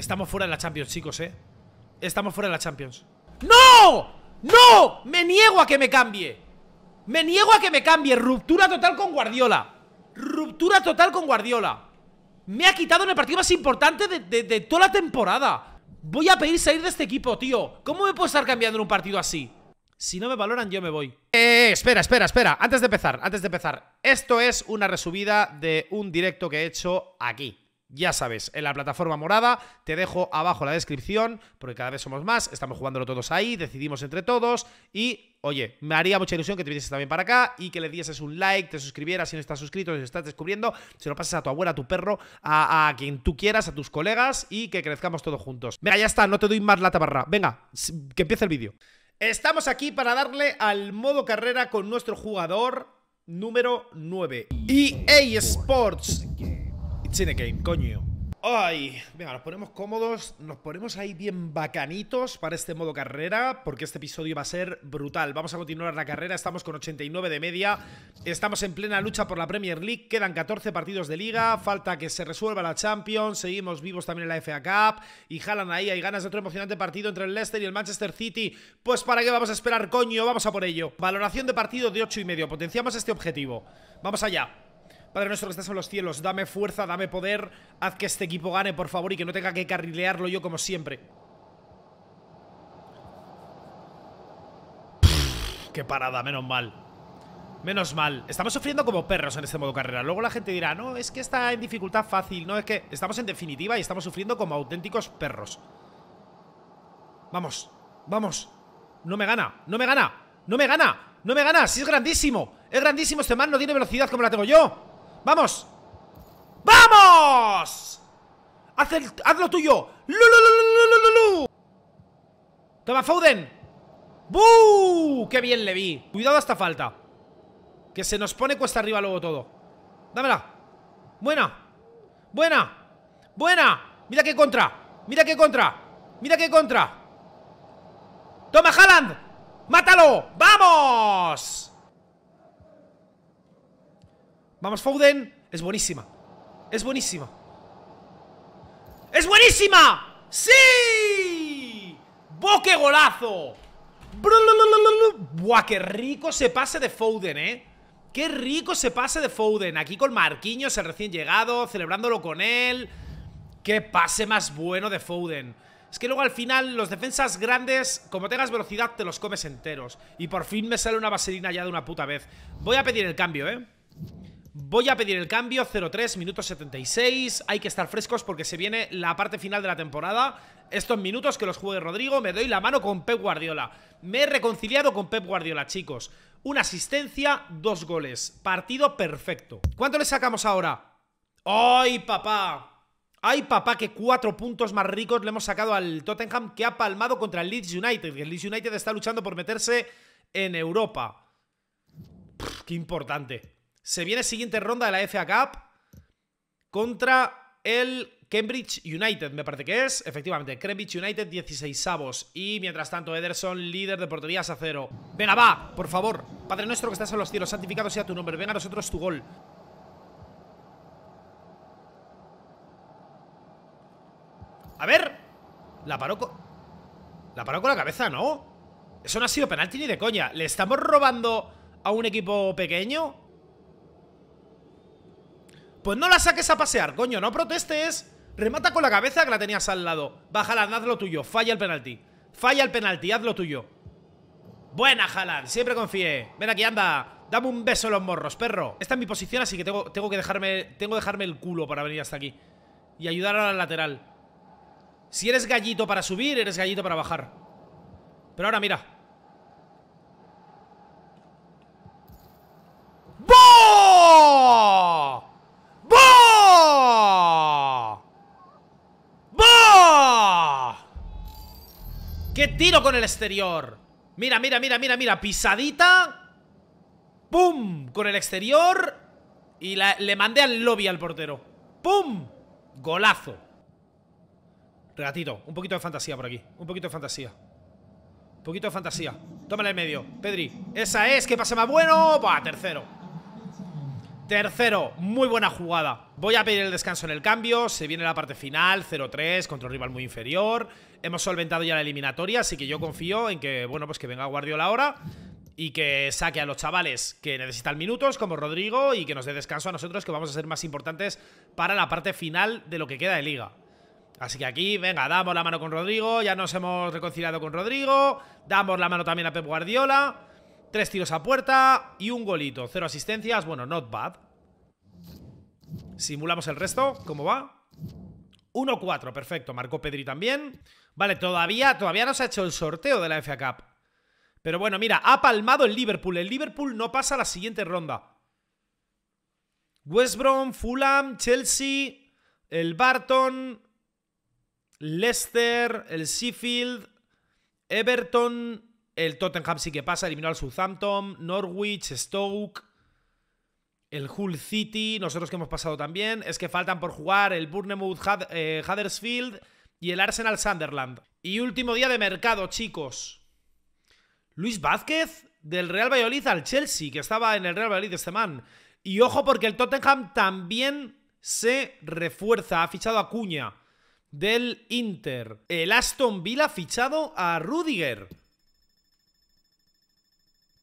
Estamos fuera de la Champions, chicos, eh Estamos fuera de la Champions ¡No! ¡No! Me niego a que me cambie Me niego a que me cambie Ruptura total con Guardiola Ruptura total con Guardiola Me ha quitado en el partido más importante de, toda la temporada Voy a pedir salir de este equipo, tío ¿Cómo me puedo estar cambiando en un partido así? Si no me valoran, yo me voy. Eh, espera, espera, espera. Antes de empezar, antes de empezar. Esto es una resubida de un directo que he hecho aquí. Ya sabes, en la plataforma morada, te dejo abajo la descripción, porque cada vez somos más, estamos jugándolo todos ahí, decidimos entre todos y, oye, me haría mucha ilusión que te vinieses también para acá y que le dieses un like, te suscribieras si no estás suscrito, si estás descubriendo, se lo pases a tu abuela, a tu perro, a, quien tú quieras, a tus colegas y que crezcamos todos juntos. Venga, ya está, no te doy más la tabarra, venga, que empiece el vídeo. Estamos aquí para darle al modo carrera con nuestro jugador número 9, EA Sports Cinegame, coño. ¡Ay! Venga, nos ponemos cómodos, nos ponemos ahí bien bacanitos para este modo carrera, porque este episodio va a ser brutal. Vamos a continuar la carrera, estamos con 89 de media, estamos en plena lucha por la Premier League, quedan 14 partidos de liga, falta que se resuelva la Champions, seguimos vivos también en la FA Cup, y jalan ahí, hay ganas de otro emocionante partido entre el Leicester y el Manchester City. Pues ¿para qué vamos a esperar, coño? Vamos a por ello. Valoración de partido de 8 y medio, potenciamos este objetivo. Vamos allá. Padre nuestro que estás en los cielos, dame fuerza, dame poder, haz que este equipo gane, por favor, y que no tenga que carrilearlo yo como siempre. qué parada, menos mal. Menos mal. Estamos sufriendo como perros en este modo carrera. Luego la gente dirá, no, es que está en dificultad fácil. No, es que estamos en definitiva y estamos sufriendo como auténticos perros. Vamos, vamos. No me gana, no me gana, no me gana, no me gana. Si es grandísimo, es grandísimo este man, no tiene velocidad como la tengo yo. ¡Vamos! ¡Vamos! ¡Haz, lo tuyo! lu ¡Toma, Foden! ¡Buu! ¡Qué bien le vi! Cuidado hasta falta. Que se nos pone cuesta arriba luego todo. Dámela. Buena. Buena. Buena. Mira qué contra. Mira qué contra. Mira qué contra. Toma, Haaland. ¡Mátalo! ¡Vamos! Vamos, Foden. Es buenísima. Es buenísima. ¡Es buenísima! ¡Sí! ¡Boque golazo! ¡Buah, qué rico se pase de Foden, eh! ¡Qué rico se pase de Foden! Aquí con Marquinhos, el recién llegado, celebrándolo con él. ¡Qué pase más bueno de Foden! Es que luego al final los defensas grandes, como tengas velocidad, te los comes enteros. Y por fin me sale una vaselina ya de una puta vez. Voy a pedir el cambio, ¿eh? Voy a pedir el cambio, 0-3, minutos 76 Hay que estar frescos porque se viene la parte final de la temporada Estos minutos que los juegue Rodrigo Me doy la mano con Pep Guardiola Me he reconciliado con Pep Guardiola, chicos Una asistencia, dos goles Partido perfecto ¿Cuánto le sacamos ahora? ¡Ay, papá! ¡Ay, papá! Que cuatro puntos más ricos le hemos sacado al Tottenham Que ha palmado contra el Leeds United El Leeds United está luchando por meterse en Europa ¡Qué importante! Se viene siguiente ronda de la FA Cup contra el Cambridge United, me parece que es. Efectivamente, Cambridge United 16 avos. Y mientras tanto, Ederson, líder de porterías a cero. a va, por favor. Padre nuestro que estás en los cielos, santificado sea tu nombre. Ven a nosotros tu gol. A ver. La paró con... La paró con la cabeza, ¿no? Eso no ha sido penalti ni de coña. ¿Le estamos robando a un equipo pequeño? Pues no la saques a pasear, coño, no protestes Remata con la cabeza que la tenías al lado Baja haz lo tuyo, falla el penalti Falla el penalti, haz lo tuyo Buena, Jalan, siempre confié Ven aquí, anda, dame un beso a los morros, perro Esta es mi posición, así que tengo, tengo que dejarme Tengo que dejarme el culo para venir hasta aquí Y ayudar a la lateral Si eres gallito para subir, eres gallito para bajar Pero ahora mira ¡Qué tiro con el exterior! Mira, mira, mira, mira, mira. Pisadita. ¡Pum! Con el exterior. Y le mandé al lobby al portero. ¡Pum! Golazo. Regatito. Un poquito de fantasía por aquí. Un poquito de fantasía. Un poquito de fantasía. tómala en medio. Pedri. Esa es. Que pase más bueno. va tercero. Tercero, muy buena jugada. Voy a pedir el descanso en el cambio. Se viene la parte final, 0-3 contra un rival muy inferior. Hemos solventado ya la eliminatoria, así que yo confío en que, bueno, pues que venga Guardiola ahora y que saque a los chavales que necesitan minutos, como Rodrigo, y que nos dé descanso a nosotros, que vamos a ser más importantes para la parte final de lo que queda de liga. Así que aquí, venga, damos la mano con Rodrigo, ya nos hemos reconciliado con Rodrigo, damos la mano también a Pep Guardiola Tres tiros a puerta y un golito. Cero asistencias, bueno, not bad. Simulamos el resto, ¿cómo va? 1-4, perfecto, marcó Pedri también. Vale, todavía, todavía no se ha hecho el sorteo de la FA Cup. Pero bueno, mira, ha palmado el Liverpool. El Liverpool no pasa la siguiente ronda. West Brom, Fulham, Chelsea, el Barton, Leicester, el Sheffield, Everton, el Tottenham sí que pasa, eliminó al Southampton, Norwich, Stoke, el Hull City, nosotros que hemos pasado también. Es que faltan por jugar el Bournemouth eh, Huddersfield y el Arsenal Sunderland. Y último día de mercado, chicos. Luis Vázquez del Real Valladolid al Chelsea, que estaba en el Real Valladolid este man. Y ojo porque el Tottenham también se refuerza, ha fichado a Cuña del Inter. El Aston Villa ha fichado a Rudiger.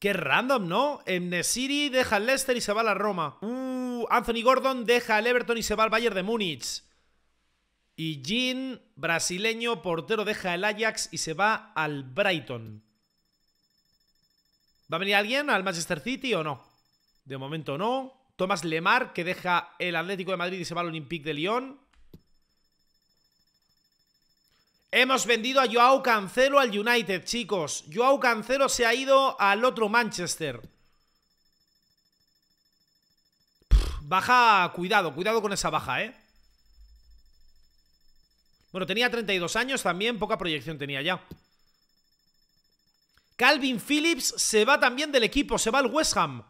Qué random, ¿no? Emnesiri deja al Leicester y se va a la Roma. Uh, Anthony Gordon deja al Everton y se va al Bayern de Múnich. Y Jean, brasileño, portero, deja el Ajax y se va al Brighton. ¿Va a venir alguien al Manchester City o no? De momento no. Thomas Lemar, que deja el Atlético de Madrid y se va al Olympique de Lyon. Hemos vendido a Joao Cancelo al United, chicos. Joao Cancelo se ha ido al otro Manchester. baja, cuidado, cuidado con esa baja, ¿eh? Bueno, tenía 32 años también, poca proyección tenía ya. Calvin Phillips se va también del equipo, se va al West Ham.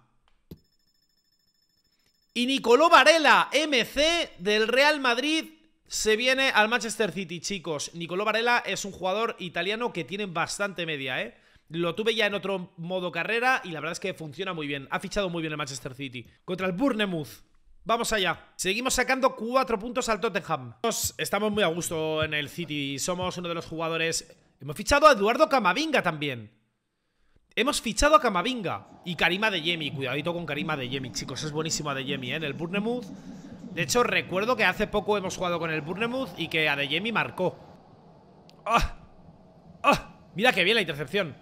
Y Nicoló Varela, MC del Real Madrid, se viene al Manchester City, chicos. Nicolò Varela es un jugador italiano que tiene bastante media, ¿eh? Lo tuve ya en otro modo carrera y la verdad es que funciona muy bien. Ha fichado muy bien el Manchester City. Contra el Bournemouth. Vamos allá. Seguimos sacando cuatro puntos al Tottenham. Estamos muy a gusto en el City. Somos uno de los jugadores... Hemos fichado a Eduardo Camavinga también. Hemos fichado a Camavinga. Y Karima de Cuidadito con Karima de jemi chicos. Es buenísimo de Jemi, ¿eh? En el Bournemouth de hecho, recuerdo que hace poco hemos jugado con el Bournemouth y que Adeyemi marcó. ¡Ah! ¡Ah! Mira qué bien la intercepción.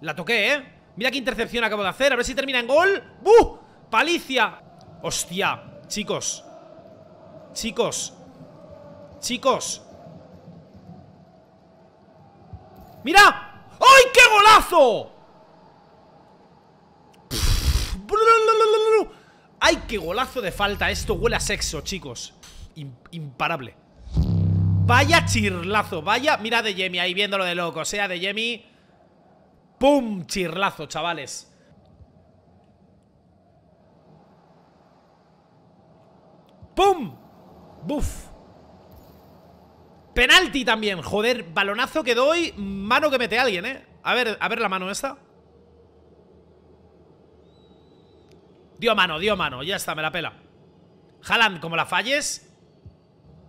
La toqué, ¿eh? Mira qué intercepción acabo de hacer. A ver si termina en gol. ¡Buh! ¡Palicia! ¡Hostia! Chicos. Chicos. Chicos. ¡Mira! ¡Ay, qué golazo! ¡Ay, qué golazo de falta! Esto huele a sexo, chicos. imparable. Vaya chirlazo, vaya... Mira de Jemmy ahí viéndolo de loco. O sea, de Jemmy... ¡Pum! Chirlazo, chavales. ¡Pum! ¡Buf! Penalti también, joder, balonazo que doy, mano que mete alguien, ¿eh? A ver, a ver la mano esta. Dio mano, dio mano. Ya está, me la pela. Jalan, como la falles.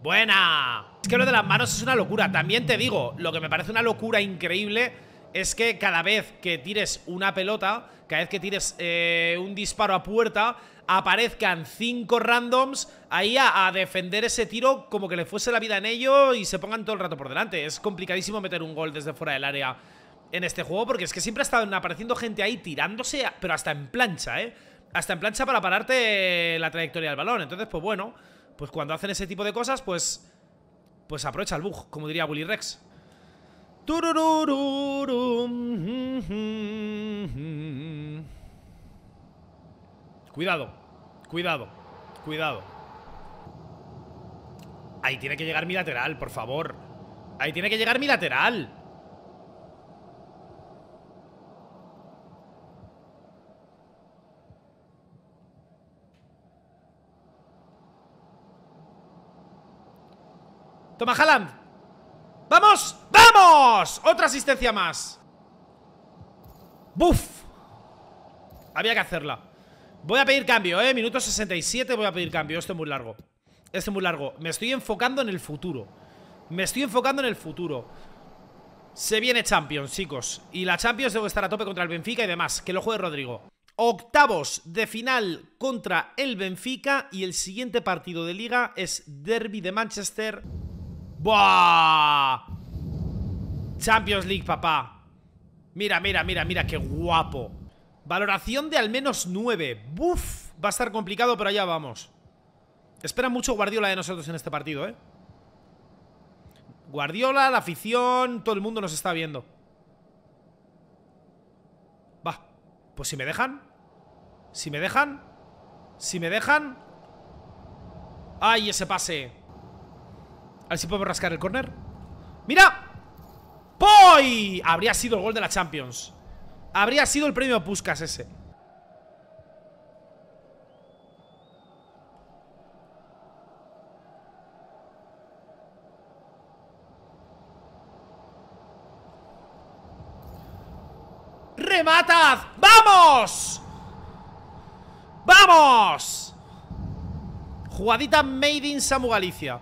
Buena. Es que lo de las manos es una locura. También te digo, lo que me parece una locura increíble es que cada vez que tires una pelota, cada vez que tires eh, un disparo a puerta, aparezcan cinco randoms ahí a, a, defender ese tiro como que le fuese la vida en ello y se pongan todo el rato por delante. Es complicadísimo meter un gol desde fuera del área en este juego porque es que siempre ha estado apareciendo gente ahí tirándose, pero hasta en plancha, ¿eh? hasta en plancha para pararte la trayectoria del balón. Entonces, pues bueno, pues cuando hacen ese tipo de cosas, pues pues aprovecha el bug, como diría Willy Rex. Cuidado, cuidado, cuidado. Ahí tiene que llegar mi lateral, por favor. Ahí tiene que llegar mi lateral. Toma, ¡Vamos! ¡Vamos! Otra asistencia más ¡Buf! Había que hacerla Voy a pedir cambio, ¿eh? Minuto 67 voy a pedir cambio Esto es muy largo Esto es muy largo Me estoy enfocando en el futuro Me estoy enfocando en el futuro Se viene Champions, chicos Y la Champions debo estar a tope contra el Benfica y demás Que lo juegue Rodrigo Octavos de final contra el Benfica y el siguiente partido de liga es Derby de Manchester ¡Buah! Champions League, papá. Mira, mira, mira, mira, qué guapo. Valoración de al menos 9. ¡Buf! Va a estar complicado, pero allá vamos. Espera mucho Guardiola de nosotros en este partido, ¿eh? Guardiola, la afición, todo el mundo nos está viendo. Va. Pues si me dejan. Si me dejan. Si me dejan. ¡Ay, ese pase! A ver si podemos rascar el corner ¡Mira! ¡Poy! Habría sido el gol de la Champions Habría sido el premio Puskas ese ¡Rematad! ¡Vamos! ¡Vamos! Jugadita Made in Samu Galicia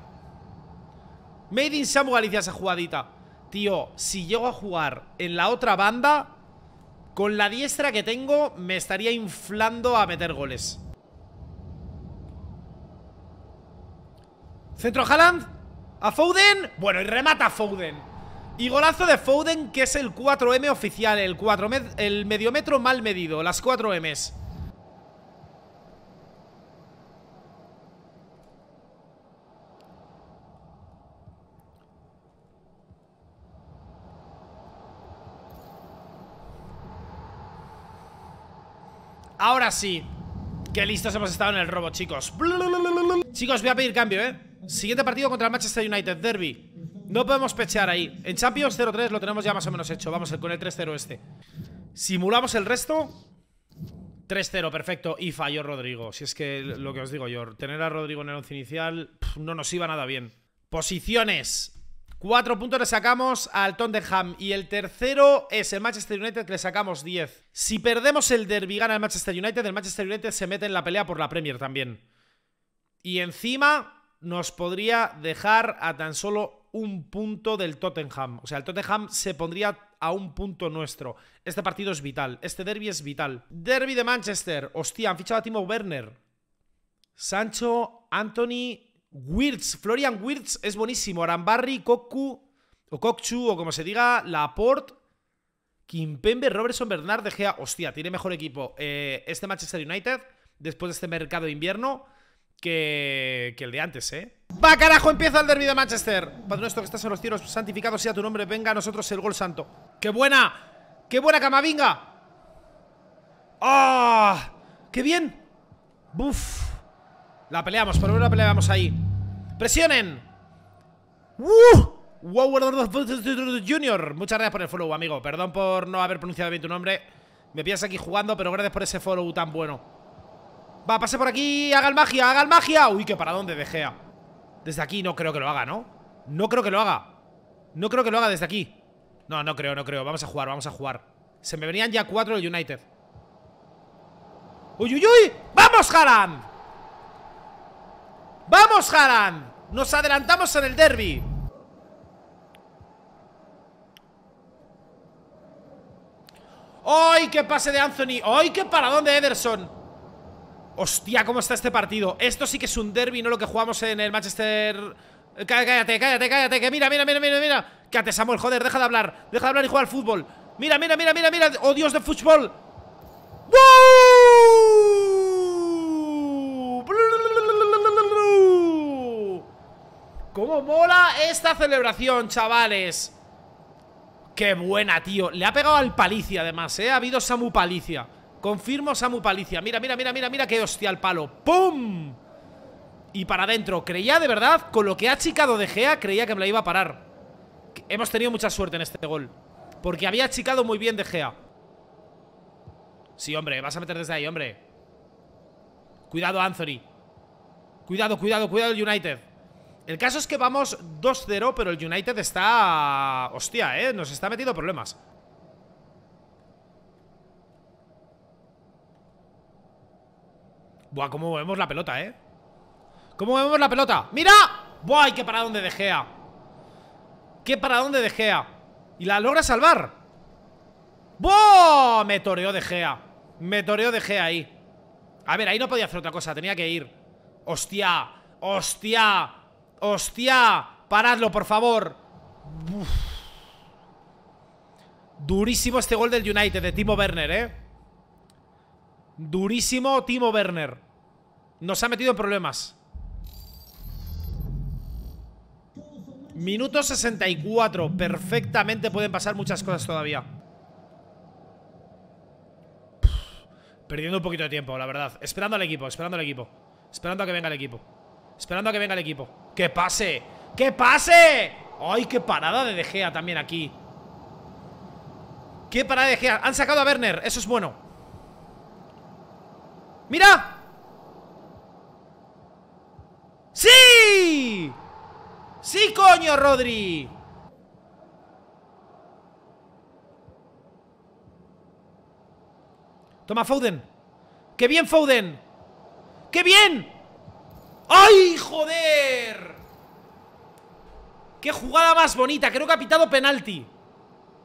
Made in Samu Galicia esa jugadita. Tío, si llego a jugar en la otra banda, con la diestra que tengo, me estaría inflando a meter goles. Centro Haaland. A Foden. Bueno, y remata a Foden. Y golazo de Foden, que es el 4M oficial, el, 4 el mediometro mal medido, las 4Ms. Ahora sí Qué listos hemos estado en el robo, chicos Chicos, voy a pedir cambio, eh Siguiente partido contra el Manchester United, Derby No podemos pechear ahí En Champions 0-3 lo tenemos ya más o menos hecho Vamos con el 3-0 este Simulamos el resto 3-0, perfecto. Y falló Rodrigo. Si es que lo que os digo yo, tener a Rodrigo en el once inicial no nos iba nada bien. Posiciones. Cuatro puntos le sacamos al Tottenham y el tercero es el Manchester United que le sacamos 10. Si perdemos el derby gana el Manchester United, el Manchester United se mete en la pelea por la Premier también. Y encima nos podría dejar a tan solo un punto del Tottenham. O sea, el Tottenham se pondría a un punto nuestro. Este partido es vital, este derby es vital. Derby de Manchester. Hostia, han fichado a Timo Werner. Sancho, Anthony Wirtz, Florian Wirtz es buenísimo. Arambarri, Koku, o Kokchu, o como se diga, Laporte, Kimpembe, Robertson, Bernard, De Gea. Hostia, tiene mejor equipo eh, este Manchester United después de este mercado de invierno que, que el de antes, ¿eh? ¡Va, carajo! Empieza el derbi de Manchester. Padre nuestro que estás en los cielos, santificados, sea tu nombre. Venga a nosotros el gol santo. ¡Qué buena! ¡Qué buena, Camavinga! ¡Ah! ¡Oh! ¡Qué bien! ¡Buf! La peleamos, por una la peleamos ahí ¡Presionen! ¡Uh! Wow, Junior Muchas gracias por el follow, amigo Perdón por no haber pronunciado bien tu nombre Me pillas aquí jugando, pero gracias por ese follow tan bueno Va, pase por aquí Haga el magia, haga el magia Uy, que para dónde dejea Desde aquí no creo que lo haga, ¿no? No creo que lo haga No creo que lo haga desde aquí No, no creo, no creo Vamos a jugar, vamos a jugar Se me venían ya cuatro el United ¡Uy, uy, uy! ¡Vamos, Haaland! ¡Vamos, Haran! Nos adelantamos en el derby. ¡Ay, qué pase de Anthony! ¡Ay, qué paradón de Ederson! Hostia, cómo está este partido Esto sí que es un derby, no lo que jugamos en el Manchester... Cállate, cállate, cállate Que mira, mira, mira, mira, mira Cállate, Samuel, joder, deja de hablar Deja de hablar y juega al fútbol Mira, mira, mira, mira, mira Oh, Dios de fútbol ¡Woo! ¿Cómo mola esta celebración, chavales? ¡Qué buena, tío! Le ha pegado al Palicia, además, ¿eh? Ha habido Samu Palicia Confirmo Samu Palicia Mira, mira, mira, mira, mira qué hostia el palo ¡Pum! Y para adentro Creía, de verdad, con lo que ha achicado De Gea Creía que me la iba a parar Hemos tenido mucha suerte en este gol Porque había achicado muy bien De Gea Sí, hombre, vas a meter desde ahí, hombre Cuidado, Anthony Cuidado, cuidado, cuidado United el caso es que vamos 2-0, pero el United está... Hostia, ¿eh? Nos está metiendo problemas. Buah, cómo movemos la pelota, ¿eh? ¿Cómo movemos la pelota? ¡Mira! Buah, qué para dónde De Gea. Qué para dónde De Gea. Y la logra salvar. ¡Buah! Me toreó De Gea. Me toreó De Gea ahí. A ver, ahí no podía hacer otra cosa. Tenía que ir. ¡Hostia! ¡Hostia! ¡Hostia! ¡Paradlo, por favor! Durísimo este gol del United, de Timo Werner, ¿eh? Durísimo Timo Werner. Nos ha metido en problemas. Minuto 64. Perfectamente pueden pasar muchas cosas todavía. perdiendo un poquito de tiempo, la verdad. Esperando al equipo, esperando al equipo. Esperando a que venga el equipo. Esperando a que venga el equipo. ¡Que pase! ¡Que pase! ¡Ay, qué parada de De Gea también aquí! ¡Qué parada de De Gea! Han sacado a Werner, eso es bueno ¡Mira! ¡Sí! ¡Sí, coño, Rodri! Toma, Foden ¡Qué bien, Foden! ¡Qué bien! ¡Ay, joder! ¡Qué jugada más bonita! Creo que ha pitado penalti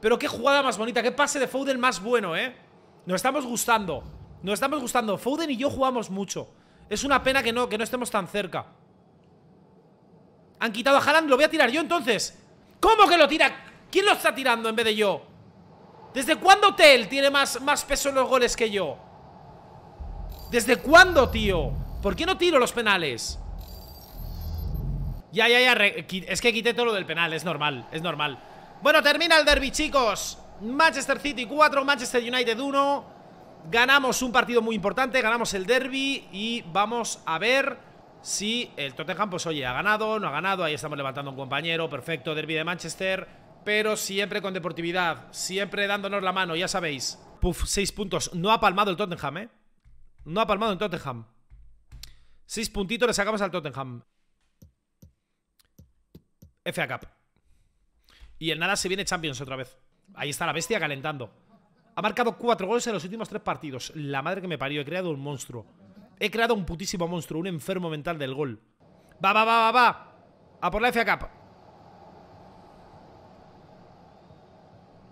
Pero qué jugada más bonita Qué pase de Foden más bueno, ¿eh? Nos estamos gustando Nos estamos gustando Foden y yo jugamos mucho Es una pena que no, que no estemos tan cerca Han quitado a Haaland Lo voy a tirar yo entonces ¿Cómo que lo tira? ¿Quién lo está tirando en vez de yo? ¿Desde cuándo Tel tiene más, más peso en los goles que yo? ¿Desde cuándo, tío? ¿Por qué no tiro los penales? Ya, ya, ya, es que quité todo lo del penal, es normal, es normal Bueno, termina el derby, chicos Manchester City 4, Manchester United 1 Ganamos un partido muy importante, ganamos el derby Y vamos a ver si el Tottenham, pues oye, ha ganado, no ha ganado Ahí estamos levantando un compañero, perfecto, derby de Manchester Pero siempre con deportividad, siempre dándonos la mano, ya sabéis Puf, 6 puntos, no ha palmado el Tottenham, eh No ha palmado el Tottenham Seis puntitos le sacamos al Tottenham. FA Cup. Y en nada se viene Champions otra vez. Ahí está la bestia calentando. Ha marcado cuatro goles en los últimos tres partidos. La madre que me parió. He creado un monstruo. He creado un putísimo monstruo. Un enfermo mental del gol. Va, va, va, va, va. A por la FA Cup.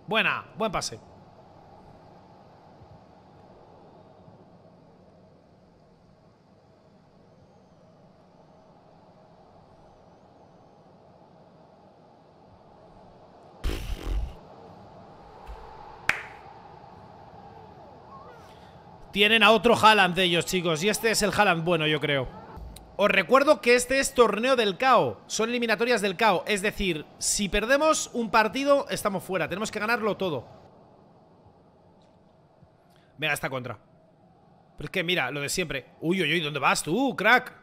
Buena. Buen pase. Tienen a otro Haaland de ellos, chicos. Y este es el Haaland bueno, yo creo. Os recuerdo que este es torneo del CAO. Son eliminatorias del CAO. Es decir, si perdemos un partido, estamos fuera. Tenemos que ganarlo todo. Venga, esta contra. Pero es que mira, lo de siempre. Uy, uy, uy, ¿dónde vas tú, crack?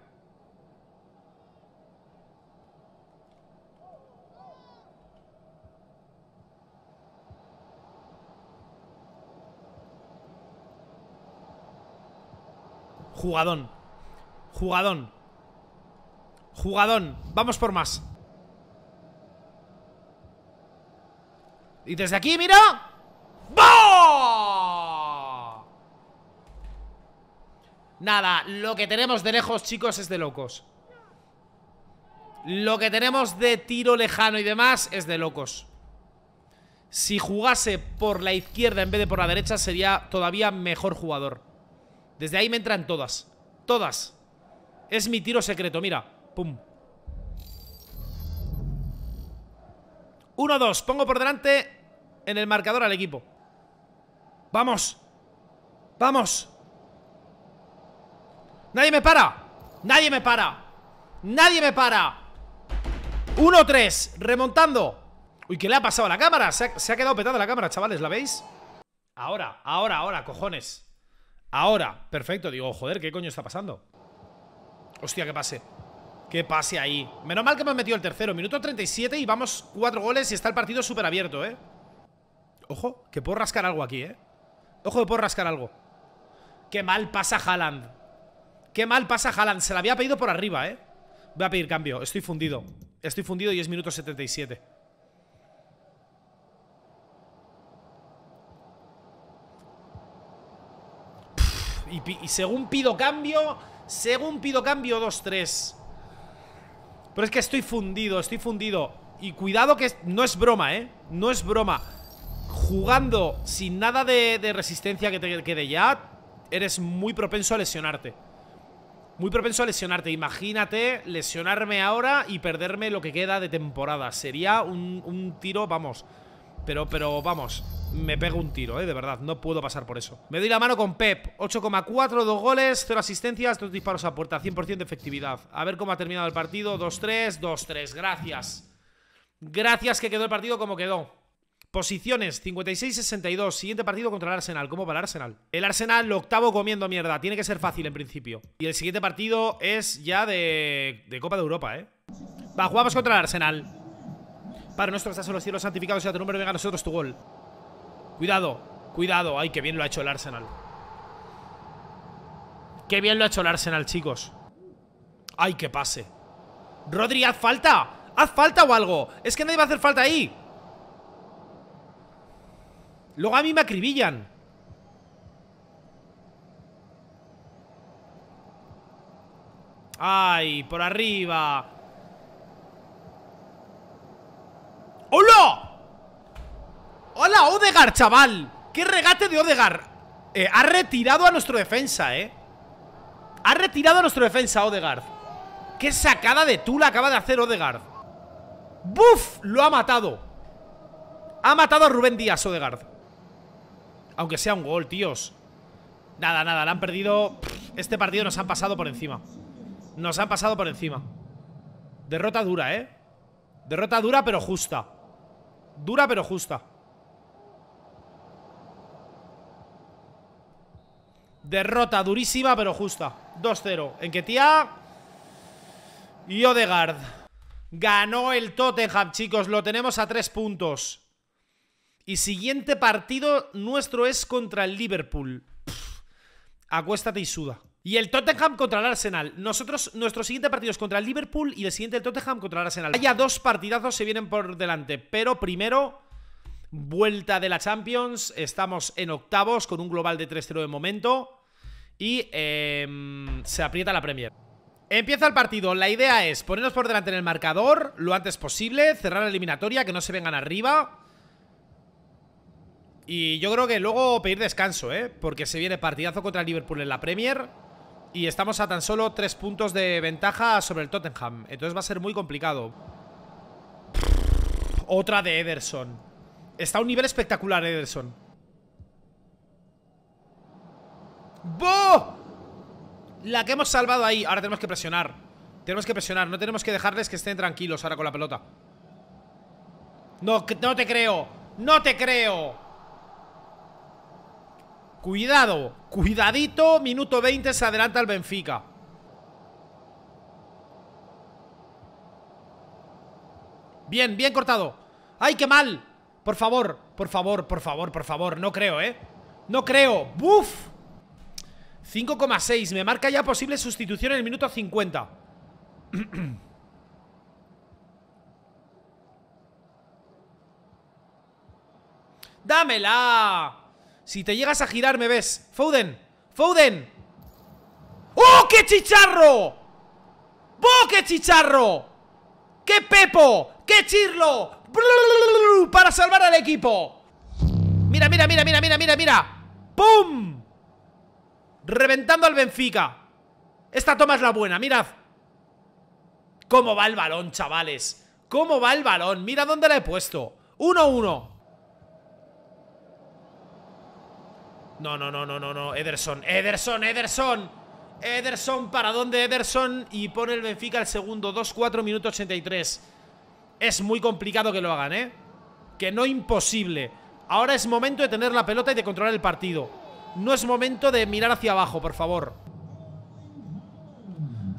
Jugadón. Jugadón. Jugadón. Vamos por más. Y desde aquí, mira. Nada, lo que tenemos de lejos, chicos, es de locos. Lo que tenemos de tiro lejano y demás es de locos. Si jugase por la izquierda en vez de por la derecha, sería todavía mejor jugador. Desde ahí me entran todas. Todas. Es mi tiro secreto, mira. Pum. Uno, dos, Pongo por delante en el marcador al equipo. ¡Vamos! ¡Vamos! ¡Nadie me para! ¡Nadie me para! ¡Nadie me para! Uno, tres, remontando Uy, ¿qué le ha pasado a la cámara? Se ha, se ha, quedado petada la cámara, chavales, ¿la veis? Ahora, ahora, ahora, cojones Ahora, perfecto, digo, joder, ¿qué coño está pasando? Hostia, que pase Que pase ahí Menos mal que me han metido el tercero Minuto 37 y vamos cuatro goles y está el partido súper abierto, ¿eh? Ojo, que puedo rascar algo aquí, ¿eh? Ojo que puedo rascar algo Qué mal pasa Haaland Qué mal pasa Haaland Se la había pedido por arriba, ¿eh? Voy a pedir cambio Estoy fundido Estoy fundido y es minuto 77 Y, según pido cambio, según pido cambio, 2-3. Pero es que estoy fundido, estoy fundido. Y cuidado que no es broma, ¿eh? No es broma. Jugando sin nada de, resistencia que te quede ya, eres muy propenso a lesionarte. Muy propenso a lesionarte. Imagínate lesionarme ahora y perderme lo que queda de temporada. Sería un tiro, vamos, pero, pero, vamos, me pego un tiro, ¿eh? De verdad, no puedo pasar por eso Me doy la mano con Pep 8,4, 2 goles, 0 asistencias, 2 disparos a puerta 100% de efectividad A ver cómo ha terminado el partido 2-3, 2-3, gracias Gracias que quedó el partido como quedó Posiciones 56-62 Siguiente partido contra el Arsenal ¿Cómo va el Arsenal? El Arsenal, lo octavo comiendo mierda Tiene que ser fácil en principio Y el siguiente partido es ya de, de Copa de Europa, ¿eh? Va, jugamos contra el Arsenal para nuestros estás los cielos santificados sea tu nombre, venga a nosotros tu gol. Cuidado, cuidado. Ay, qué bien lo ha hecho el Arsenal. Qué bien lo ha hecho el Arsenal, chicos. Ay, que pase. Rodri, haz falta. Haz falta o algo. Es que nadie va a hacer falta ahí. Luego a mí me acribillan. Ay, por arriba. ¡Hola! ¡Hola, Odegar, chaval! ¡Qué regate de Odegar! Eh, ha retirado a nuestro defensa, ¿eh? Ha retirado a nuestro defensa, Odegaard ¡Qué sacada de tula acaba de hacer Odegaard! ¡Buf! Lo ha matado Ha matado a Rubén Díaz, Odegaard Aunque sea un gol, tíos Nada, nada, la han perdido Este partido nos han pasado por encima Nos han pasado por encima Derrota dura, ¿eh? Derrota dura pero justa Dura pero justa. Derrota durísima pero justa. 2-0. En tía... Y Odegaard. Ganó el Tottenham, chicos. Lo tenemos a tres puntos. Y siguiente partido nuestro es contra el Liverpool. acuéstate y suda. Y el Tottenham contra el Arsenal. Nosotros, nuestro siguiente partido es contra el Liverpool y el siguiente el Tottenham contra el Arsenal. ya dos partidazos se vienen por delante, pero primero, vuelta de la Champions. Estamos en octavos con un global de 3-0 de momento y em, se aprieta la Premier. Empieza el partido, la idea es ponernos por delante en el marcador lo antes posible, cerrar la eliminatoria, que no se vengan arriba. Y yo creo que luego pedir descanso, ¿eh? Porque se viene partidazo contra el Liverpool en la Premier. Y estamos a tan solo tres puntos de ventaja sobre el Tottenham. Entonces va a ser muy complicado. Otra de Ederson. Está a un nivel espectacular, Ederson. ¡Bo! La que hemos salvado ahí. Ahora tenemos que presionar. Tenemos que presionar. No tenemos que dejarles que estén tranquilos ahora con la pelota. No, no te creo. No te creo. Cuidado, cuidadito, minuto 20 se adelanta el Benfica. Bien, bien cortado. ¡Ay, qué mal! Por favor, por favor, por favor, por favor. No creo, ¿eh? No creo. ¡Buf! 5,6. Me marca ya posible sustitución en el minuto 50. ¡Dámela! Si te llegas a girar me ves Foden, Foden ¡Oh, qué chicharro! ¡Oh, qué chicharro! ¡Qué pepo! ¡Qué chirlo! Para salvar al equipo Mira, mira, mira, mira, mira, mira, mira ¡Pum! Reventando al Benfica Esta toma es la buena, mirad ¿Cómo va el balón, chavales? ¿Cómo va el balón? Mira dónde la he puesto 1-1 No, no, no, no, no, no. Ederson, Ederson, Ederson. Ederson, ¿para dónde Ederson? Y pone el Benfica al segundo. 2-4, minuto 83. Es muy complicado que lo hagan, ¿eh? Que no imposible. Ahora es momento de tener la pelota y de controlar el partido. No es momento de mirar hacia abajo, por favor.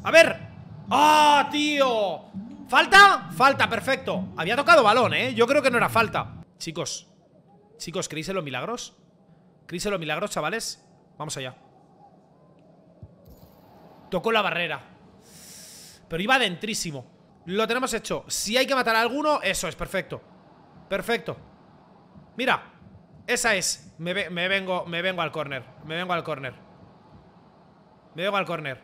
A ver. ¡Ah, tío! ¿Falta? Falta, perfecto. Había tocado balón, ¿eh? Yo creo que no era falta. Chicos, chicos, ¿creéis en los milagros? los Milagros, chavales. Vamos allá. Tocó la barrera. Pero iba adentrísimo. Lo tenemos hecho. Si hay que matar a alguno, eso es, perfecto. Perfecto. Mira, esa es. Me, vengo, me vengo al córner. Me vengo al córner. Me vengo al córner.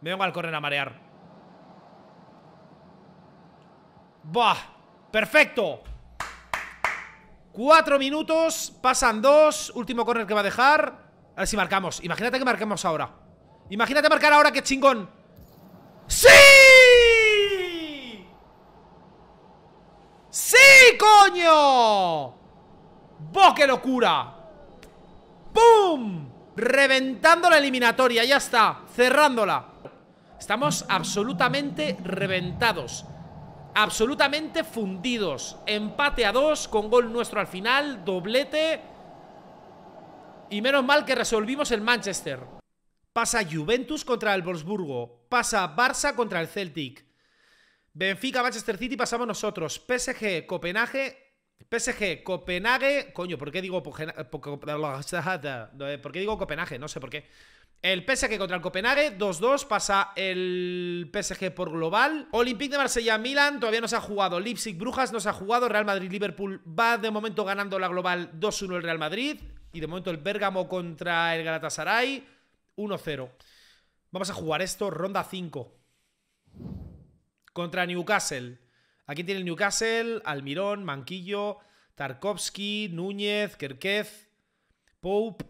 Me vengo al córner a marear. ¡Bah! ¡Perfecto! Cuatro minutos, pasan dos Último córner que va a dejar A ver si marcamos, imagínate que marquemos ahora Imagínate marcar ahora, qué chingón ¡Sí! ¡Sí, coño! ¡Bo, qué locura! ¡Pum! Reventando la eliminatoria, ya está Cerrándola Estamos absolutamente reventados absolutamente fundidos. Empate a dos con gol nuestro al final, doblete. Y menos mal que resolvimos el Manchester. Pasa Juventus contra el Wolfsburgo. Pasa Barça contra el Celtic. Benfica, Manchester City, pasamos nosotros. PSG, Copenhague. PSG, Copenhague. Coño, ¿por qué digo Copenhague? ¿Por qué digo Copenhague? No sé por qué. El PSG contra el Copenhague, 2-2, pasa el PSG por global. Olympique de Marsella, Milan, todavía no se ha jugado. Leipzig, Brujas, no se ha jugado. Real Madrid, Liverpool va de momento ganando la global 2-1 el Real Madrid. Y de momento el Bérgamo contra el Galatasaray, 1-0. Vamos a jugar esto, ronda 5. Contra Newcastle. Aquí tiene el Newcastle, Almirón, Manquillo, Tarkovsky, Núñez, Kerkez, Pope,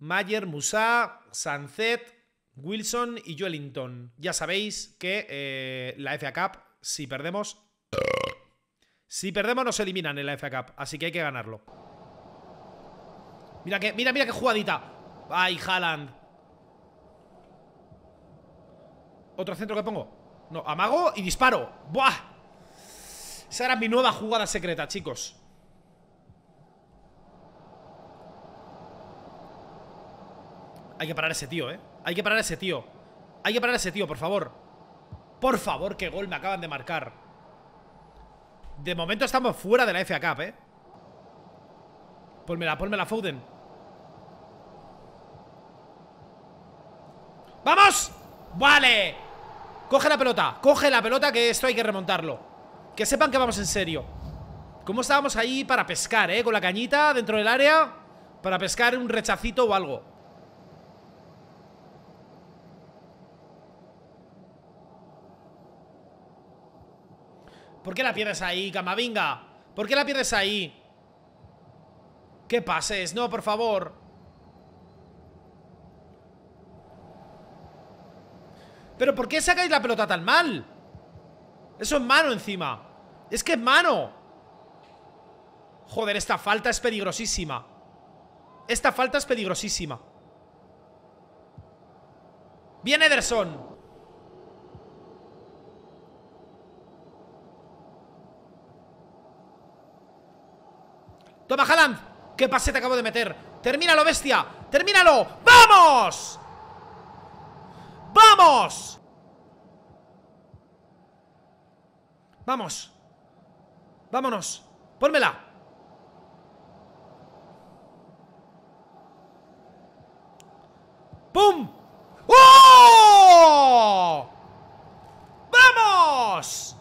Mayer, Musá, Sanzet, Wilson y Joelinton. Ya sabéis que eh, la FA Cup, si perdemos... si perdemos nos eliminan en la FA Cup, así que hay que ganarlo. Mira que, mira, mira qué jugadita. Ay, Haaland. ¿Otro centro que pongo? No, amago y disparo. ¡Buah! Esa era mi nueva jugada secreta, chicos. Hay que parar a ese tío, ¿eh? Hay que parar a ese tío. Hay que parar a ese tío, por favor. Por favor, qué gol me acaban de marcar. De momento estamos fuera de la FA Cup, ¿eh? Pónmela, pónmela, Foden. ¡Vamos! ¡Vale! Coge la pelota, coge la pelota que esto hay que remontarlo. Que sepan que vamos en serio. ¿Cómo estábamos ahí para pescar, eh? Con la cañita dentro del área. Para pescar un rechacito o algo. ¿Por qué la pierdes ahí, Camavinga? ¿Por qué la pierdes ahí? ¿Qué pases? No, por favor. ¿Pero por qué sacáis la pelota tan mal? Eso es mano encima. Es que es mano. Joder, esta falta es peligrosísima. Esta falta es peligrosísima. Viene Ederson. Toma, Haaland. Qué pase te acabo de meter. Termínalo, bestia. Termínalo. ¡Vamos! ¡Vamos! Vamos. Vámonos. Pónmela. ¡Pum! ¡Oh! ¡Vamos!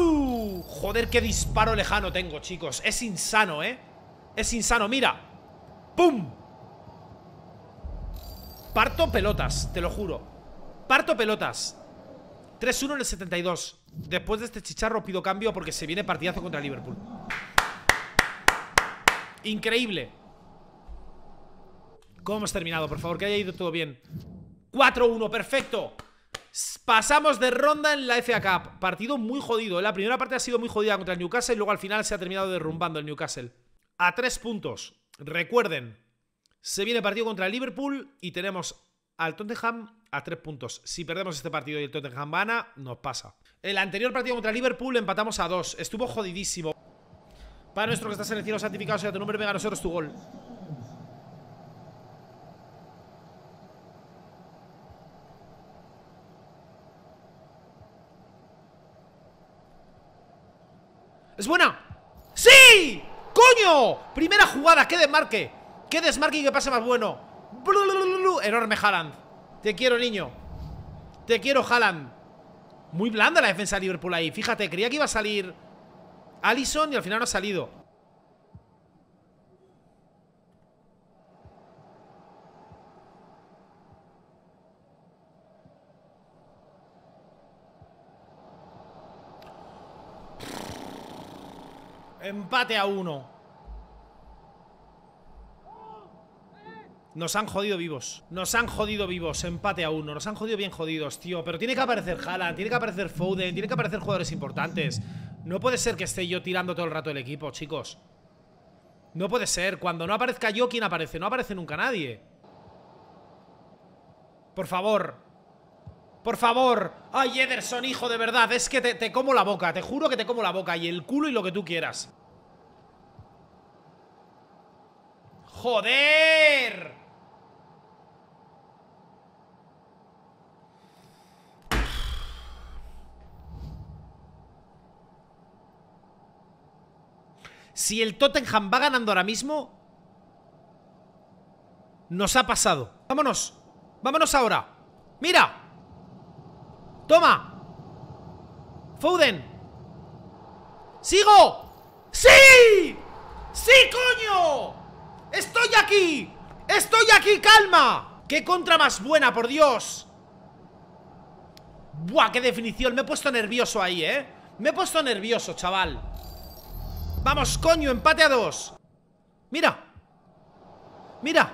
Joder, qué disparo lejano tengo, chicos Es insano, ¿eh? Es insano, mira ¡Pum! Parto pelotas, te lo juro Parto pelotas 3-1 en el 72 Después de este chicharro pido cambio porque se viene partidazo contra Liverpool Increíble ¿Cómo hemos terminado? Por favor, que haya ido todo bien 4-1, perfecto Pasamos de ronda en la FA Cup. Partido muy jodido. ¿eh? La primera parte ha sido muy jodida contra el Newcastle y luego al final se ha terminado derrumbando el Newcastle. A tres puntos. Recuerden, se viene partido contra el Liverpool y tenemos al Tottenham a tres puntos. Si perdemos este partido y el Tottenham gana, nos pasa. El anterior partido contra el Liverpool empatamos a dos. Estuvo jodidísimo. Para nuestro que estás en el cielo santificado sea tu nombre, venga a nosotros tu gol. ¡Es buena! ¡Sí! ¡Coño! Primera jugada, que desmarque Que desmarque y que pase más bueno Enorme Haaland Te quiero, niño Te quiero, Haaland Muy blanda la defensa de Liverpool ahí Fíjate, creía que iba a salir Allison y al final no ha salido Empate a uno. Nos han jodido vivos. Nos han jodido vivos. Empate a uno. Nos han jodido bien jodidos, tío. Pero tiene que aparecer Haaland, tiene que aparecer Foden, tiene que aparecer jugadores importantes. No puede ser que esté yo tirando todo el rato el equipo, chicos. No puede ser. Cuando no aparezca yo, ¿quién aparece? No aparece nunca nadie. Por favor, por favor. Ay, Ederson, hijo, de verdad. Es que te, te como la boca. Te juro que te como la boca. Y el culo y lo que tú quieras. ¡Joder! Si el Tottenham va ganando ahora mismo Nos ha pasado Vámonos Vámonos ahora Mira ¡Toma! ¡Foden! ¡Sigo! ¡Sí! ¡Sí, coño! ¡Estoy aquí! ¡Estoy aquí! ¡Calma! ¡Qué contra más buena, por Dios! ¡Buah, qué definición! Me he puesto nervioso ahí, ¿eh? Me he puesto nervioso, chaval Vamos, coño, empate a dos Mira Mira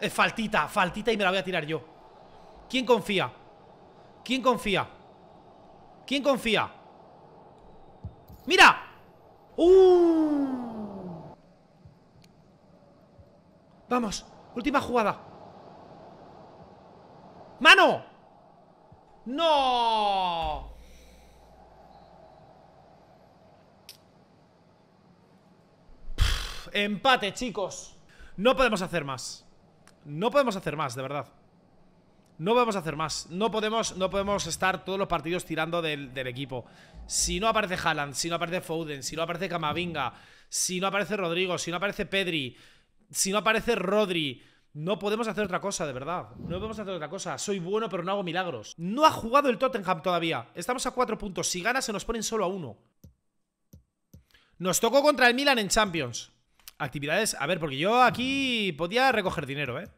Es faltita, faltita y me la voy a tirar yo ¿Quién confía? ¿Quién confía? ¿Quién confía? ¡Mira! ¡Uh! Vamos, última jugada. ¡Mano! ¡No! empate, chicos. No podemos hacer más. No podemos hacer más, de verdad. No podemos hacer más. No podemos, no podemos estar todos los partidos tirando del, equipo. Si no aparece Haaland, si no aparece Foden, si no aparece Camavinga, si no aparece Rodrigo, si no aparece Pedri, si no aparece Rodri. No podemos hacer otra cosa, de verdad. No podemos hacer otra cosa. Soy bueno, pero no hago milagros. No ha jugado el Tottenham todavía. Estamos a cuatro puntos. Si gana, se nos ponen solo a uno. Nos tocó contra el Milan en Champions. Actividades. A ver, porque yo aquí podía recoger dinero, ¿eh?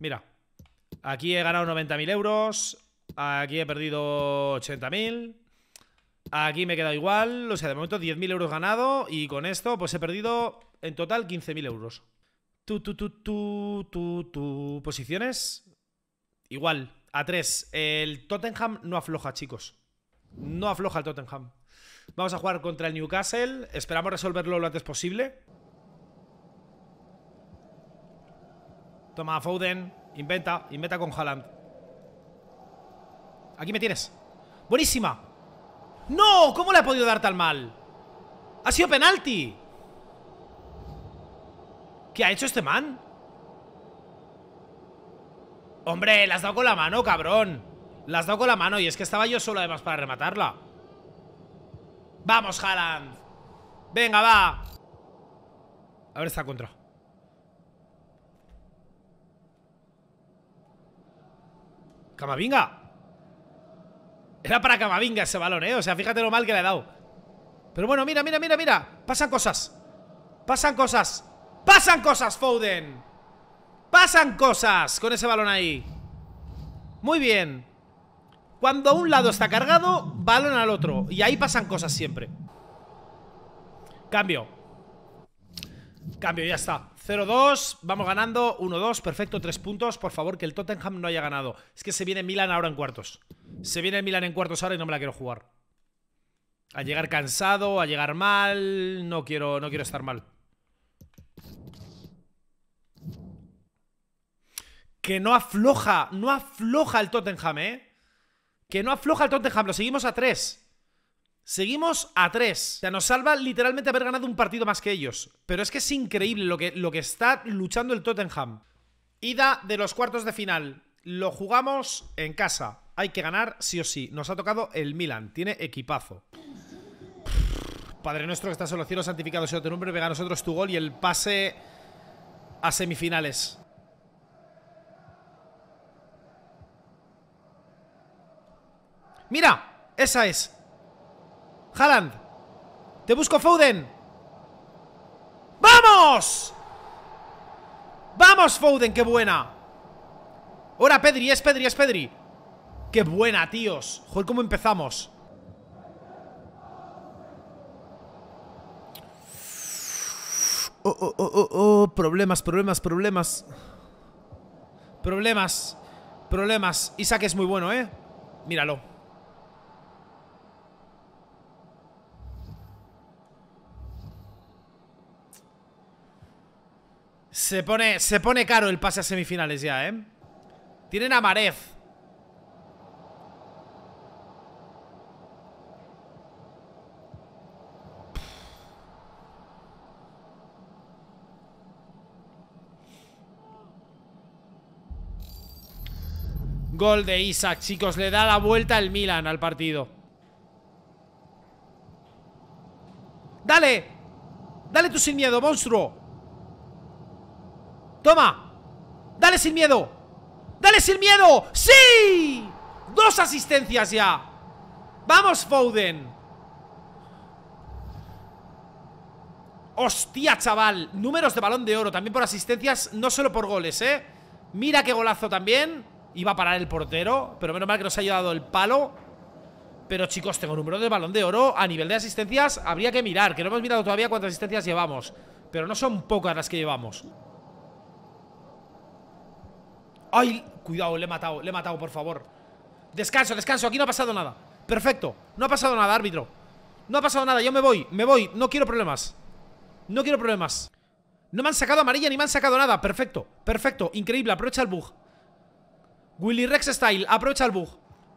Mira. Aquí he ganado 90.000 euros. Aquí he perdido 80.000. Aquí me he quedado igual. O sea, de momento 10.000 euros ganado. Y con esto, pues he perdido en total 15.000 euros. Tu, tu, tu, tu, tu, tu. Posiciones. Igual. A 3. El Tottenham no afloja, chicos. No afloja el Tottenham. Vamos a jugar contra el Newcastle. Esperamos resolverlo lo antes posible. Toma, Foden. Inventa, inventa con Haaland. Aquí me tienes. Buenísima. ¡No! ¿Cómo le ha podido dar tan mal? ¡Ha sido penalti! ¿Qué ha hecho este man? Hombre, la has dado con la mano, cabrón. La has dado con la mano y es que estaba yo solo además para rematarla. ¡Vamos, Haaland! ¡Venga, va! A ver esta contra. Camavinga. Era para Camavinga ese balón, ¿eh? O sea, fíjate lo mal que le ha dado. Pero bueno, mira, mira, mira, mira. Pasan cosas. Pasan cosas. Pasan cosas, Foden. Pasan cosas con ese balón ahí. Muy bien. Cuando un lado está cargado, balón al otro. Y ahí pasan cosas siempre. Cambio. Cambio, ya está. 0-2, vamos ganando, 1-2, perfecto, 3 puntos. Por favor, que el Tottenham no haya ganado. Es que se viene Milan ahora en cuartos. Se viene Milan en cuartos ahora y no me la quiero jugar. A llegar cansado, a llegar mal, no quiero, no quiero estar mal. Que no afloja, no afloja el Tottenham, ¿eh? Que no afloja el Tottenham, lo seguimos a 3. Seguimos a 3. O sea, nos salva literalmente haber ganado un partido más que ellos. Pero es que es increíble lo que, lo que está luchando el Tottenham. Ida de los cuartos de final. Lo jugamos en casa. Hay que ganar sí o sí. Nos ha tocado el Milan. Tiene equipazo. Padre nuestro que estás en los cielos, santificado sea tu nombre. Venga a nosotros tu gol y el pase a semifinales. ¡Mira! Esa es. Haland, Te busco, Foden. ¡Vamos! ¡Vamos, Foden! ¡Qué buena! Ahora, Pedri, es Pedri, es Pedri. ¡Qué buena, tíos! Joder, cómo empezamos. oh, oh, oh, oh, oh. problemas, problemas, problemas. Problemas, problemas. Isaac es muy bueno, ¿eh? Míralo. Se pone, se pone caro el pase a semifinales ya, ¿eh? Tienen a Marez. Gol de Isaac, chicos. Le da la vuelta el Milan al partido. ¡Dale! ¡Dale tú sin miedo, monstruo! Toma. Dale sin miedo. Dale sin miedo. Sí. Dos asistencias ya. Vamos, Foden. Hostia, chaval. Números de balón de oro. También por asistencias, no solo por goles, ¿eh? Mira qué golazo también. Iba a parar el portero, pero menos mal que nos ha ayudado el palo. Pero chicos, tengo número de balón de oro. A nivel de asistencias, habría que mirar, que no hemos mirado todavía cuántas asistencias llevamos. Pero no son pocas las que llevamos. ¡Ay! Cuidado, le he matado, le he matado, por favor. Descanso, descanso, aquí no ha pasado nada. Perfecto, no ha pasado nada, árbitro. No ha pasado nada, yo me voy, me voy, no quiero problemas. No quiero problemas. No me han sacado amarilla ni me han sacado nada. Perfecto, perfecto, increíble, aprovecha el bug. Willy Rex Style, aprovecha el bug.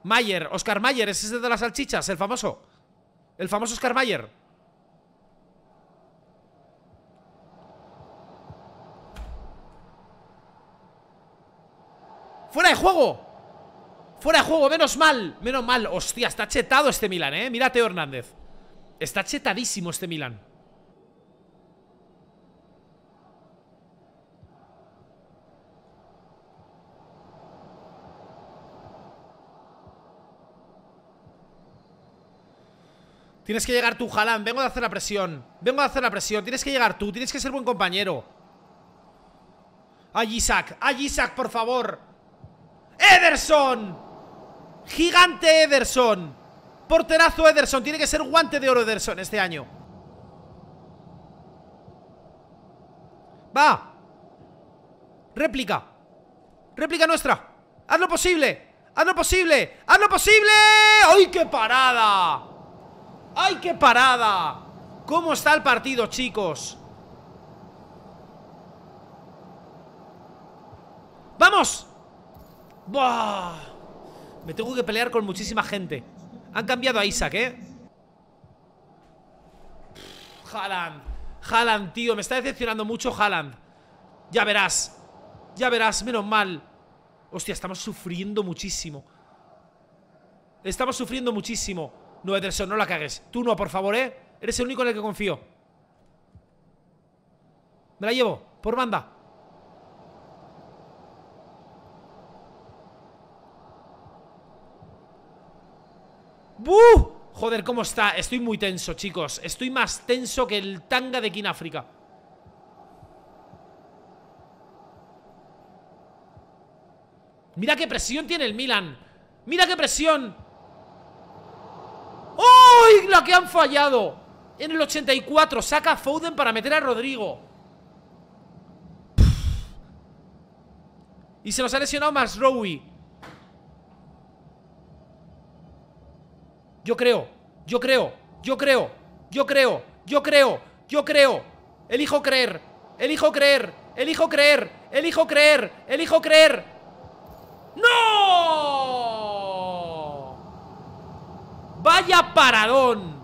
Mayer, Oscar Mayer, ese de las salchichas, el famoso. El famoso Oscar Mayer. ¡Fuera de juego! ¡Fuera de juego! ¡Menos mal! ¡Menos mal! Hostia, está chetado este Milan, ¿eh? ¡Mírate, Hernández Está chetadísimo este Milan Tienes que llegar tú, Jalan. Vengo de hacer la presión. Vengo de hacer la presión. Tienes que llegar tú. Tienes que ser buen compañero. Ay, Isaac. Ay, Isaac, por favor. Ederson. Gigante Ederson. Porterazo Ederson. Tiene que ser guante de oro Ederson este año. Va. Réplica. Réplica nuestra. Haz lo posible. Haz lo posible. Haz lo posible. ¡Ay, qué parada! ¡Ay, qué parada! ¿Cómo está el partido, chicos? ¡Vamos! Me tengo que pelear con muchísima gente. Han cambiado a Isaac, ¿eh? Haaland. Haaland, tío. Me está decepcionando mucho Haaland. Ya verás. Ya verás, menos mal. Hostia, estamos sufriendo muchísimo. Estamos sufriendo muchísimo. No, Ederson, no la cagues. Tú no, por favor, ¿eh? Eres el único en el que confío. Me la llevo. Por banda. Joder, ¿cómo está? Estoy muy tenso, chicos Estoy más tenso que el tanga de King África Mira qué presión tiene el Milan Mira qué presión ¡Uy! La que han fallado En el 84 Saca a Foden para meter a Rodrigo Y se nos ha lesionado más Rowie Yo creo, yo creo, yo creo, yo creo, yo creo, yo creo. Elijo creer, elijo creer, elijo creer, elijo creer, elijo creer. ¡No! ¡Vaya paradón!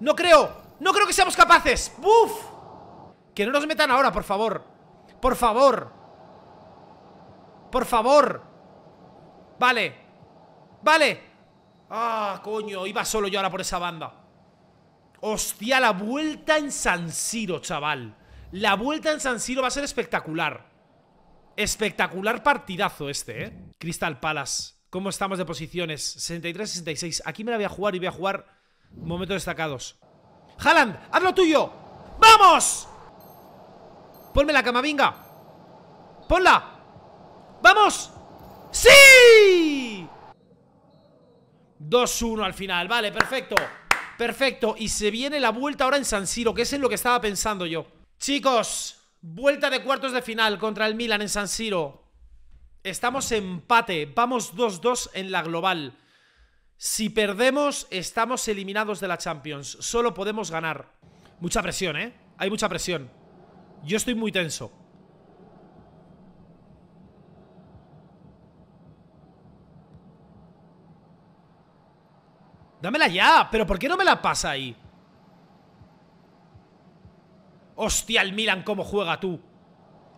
No creo, no creo que seamos capaces. ¡Buf! Que no nos metan ahora, por favor. Por favor. Por favor. Vale. Vale. Ah, coño. Iba solo yo ahora por esa banda. Hostia, la vuelta en San Siro, chaval. La vuelta en San Siro va a ser espectacular. Espectacular partidazo este, ¿eh? Crystal Palace. ¿Cómo estamos de posiciones? 63-66. Aquí me la voy a jugar y voy a jugar momentos destacados. ¡Haland, ¡Haz lo tuyo! ¡Vamos! Ponme la cama, venga Ponla. ¡Vamos! ¡Sí! 2-1 al final. Vale, perfecto. Perfecto. Y se viene la vuelta ahora en San Siro, que es en lo que estaba pensando yo. Chicos, vuelta de cuartos de final contra el Milan en San Siro. Estamos empate. Vamos 2-2 en la global. Si perdemos, estamos eliminados de la Champions. Solo podemos ganar. Mucha presión, ¿eh? Hay mucha presión. Yo estoy muy tenso. ¡Dámela ya! ¿Pero por qué no me la pasa ahí? ¡Hostia, el Milan cómo juega tú!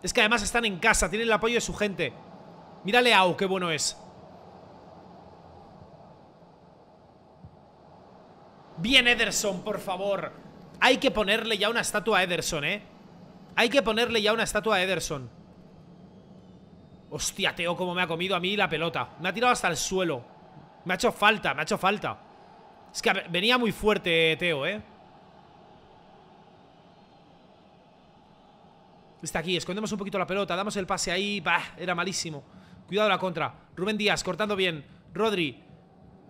Es que además están en casa, tienen el apoyo de su gente. Mírale a qué bueno es. Bien, Ederson, por favor. Hay que ponerle ya una estatua a Ederson, ¿eh? Hay que ponerle ya una estatua a Ederson. Hostia, Teo, cómo me ha comido a mí la pelota. Me ha tirado hasta el suelo. Me ha hecho falta, me ha hecho falta. Es que venía muy fuerte Teo, ¿eh? Está aquí, escondemos un poquito la pelota, damos el pase ahí. Bah, era malísimo. Cuidado la contra. Rubén Díaz cortando bien. Rodri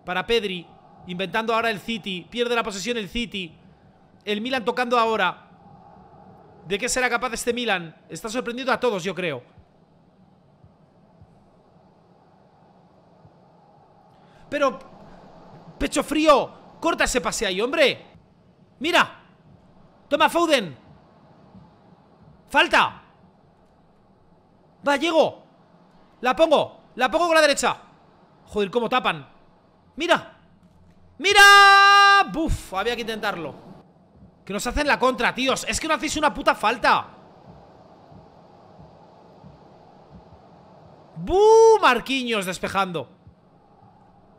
para Pedri. Inventando ahora el City. Pierde la posesión el City. El Milan tocando ahora. ¿De qué será capaz este Milan? Está sorprendido a todos, yo creo. Pero... Pecho frío. Corta ese pase ahí, hombre. Mira. Toma Foden. Falta. Va, llego. La pongo. La pongo con la derecha. Joder, cómo tapan. Mira. Mira. Buf, había que intentarlo. Que nos hacen la contra, tíos Es que no hacéis una puta falta ¡Buu! Marquiños, despejando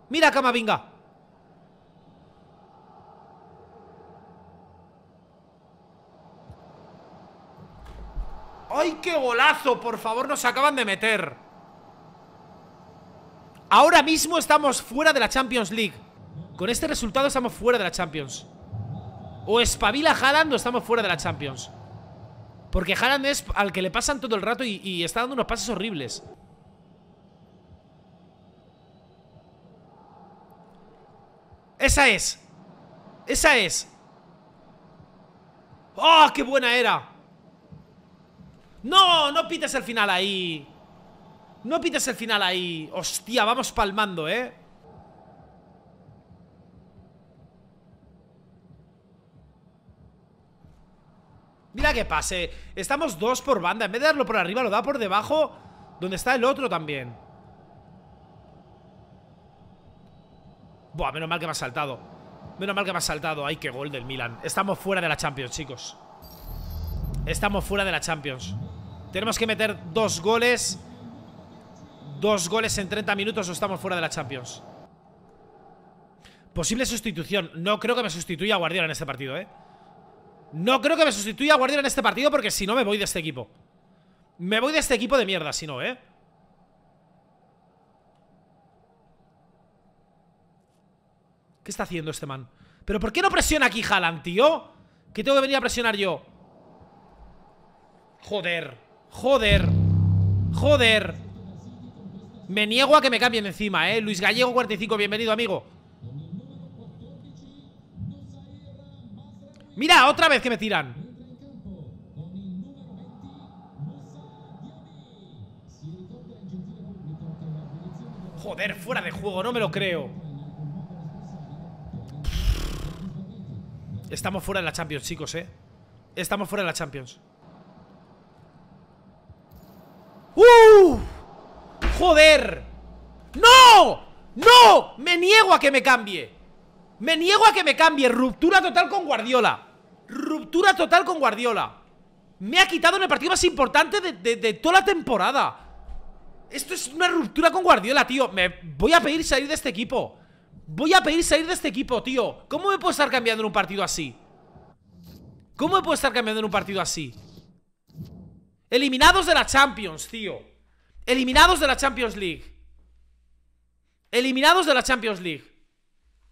Mira Camavinga ¡Ay, qué golazo! Por favor, nos acaban de meter Ahora mismo estamos fuera de la Champions League Con este resultado estamos fuera de la Champions o espabila Haaland o estamos fuera de la Champions. Porque Haaland es al que le pasan todo el rato y, está dando unos pases horribles. Esa es. Esa es. ¡Oh, qué buena era! ¡No! No pites el final ahí. No pites el final ahí. Hostia, vamos palmando, ¿eh? Mira que pase. Estamos dos por banda. En vez de darlo por arriba, lo da por debajo. Donde está el otro también. Buah, menos mal que me ha saltado. Menos mal que me ha saltado. Ay, qué gol del Milan. Estamos fuera de la Champions, chicos. Estamos fuera de la Champions. Tenemos que meter dos goles. Dos goles en 30 minutos o estamos fuera de la Champions. Posible sustitución. No creo que me sustituya a Guardiola en este partido, ¿eh? No creo que me sustituya a Guardiola en este partido porque si no me voy de este equipo. Me voy de este equipo de mierda, si no, ¿eh? ¿Qué está haciendo este man? ¿Pero por qué no presiona aquí Haaland, tío? ¿Qué tengo que venir a presionar yo Joder Joder Joder Me niego a que me cambien encima, eh Luis Gallego 45, bienvenido, amigo Mira, otra vez que me tiran. Joder, fuera de juego, no me lo creo. Estamos fuera de la Champions, chicos, eh. Estamos fuera de la Champions. ¡Uh! ¡Joder! ¡No! ¡No! ¡Me niego a que me cambie! Me niego a que me cambie. Ruptura total con Guardiola. Ruptura total con Guardiola. Me ha quitado en el partido más importante de, toda la temporada. Esto es una ruptura con Guardiola, tío. Me voy a pedir salir de este equipo. Voy a pedir salir de este equipo, tío. ¿Cómo me puedo estar cambiando en un partido así? ¿Cómo me puedo estar cambiando en un partido así? Eliminados de la Champions, tío. Eliminados de la Champions League. Eliminados de la Champions League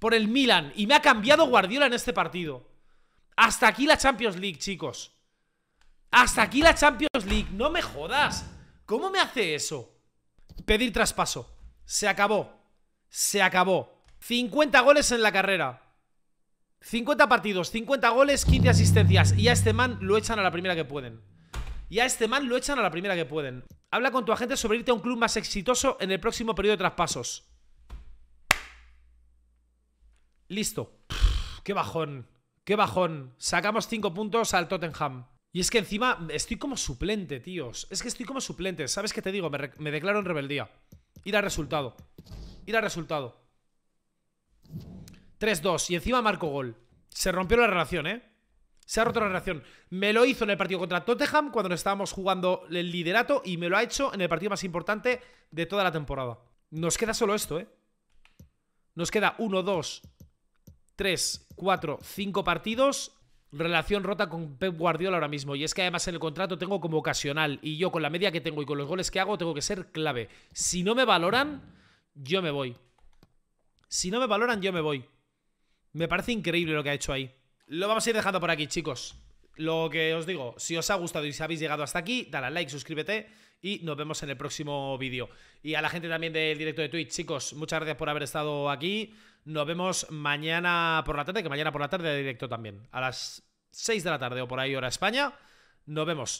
por el Milan. Y me ha cambiado Guardiola en este partido. Hasta aquí la Champions League, chicos. Hasta aquí la Champions League. No me jodas. ¿Cómo me hace eso? Pedir traspaso. Se acabó. Se acabó. 50 goles en la carrera. 50 partidos, 50 goles, 15 asistencias. Y a este man lo echan a la primera que pueden. Y a este man lo echan a la primera que pueden. Habla con tu agente sobre irte a un club más exitoso en el próximo periodo de traspasos. Listo. qué bajón. Qué bajón. Sacamos 5 puntos al Tottenham. Y es que encima estoy como suplente, tíos. Es que estoy como suplente. ¿Sabes qué te digo? Me, declaro en rebeldía. Ir al resultado. Ir al resultado. 3-2. Y encima marco gol. Se rompió la relación, ¿eh? Se ha roto la relación. Me lo hizo en el partido contra Tottenham cuando estábamos jugando el liderato y me lo ha hecho en el partido más importante de toda la temporada. Nos queda solo esto, ¿eh? Nos queda 1, 2, 3, 4, 5 partidos relación rota con Pep Guardiola ahora mismo. Y es que además en el contrato tengo como ocasional. Y yo con la media que tengo y con los goles que hago tengo que ser clave. Si no me valoran, yo me voy. Si no me valoran, yo me voy. Me parece increíble lo que ha hecho ahí. Lo vamos a ir dejando por aquí, chicos. Lo que os digo, si os ha gustado y si habéis llegado hasta aquí, dale a like, suscríbete y nos vemos en el próximo vídeo. Y a la gente también del directo de Twitch, chicos, muchas gracias por haber estado aquí. Nos vemos mañana por la tarde, que mañana por la tarde de directo también. A las 6 de la tarde o por ahí hora España. Nos vemos.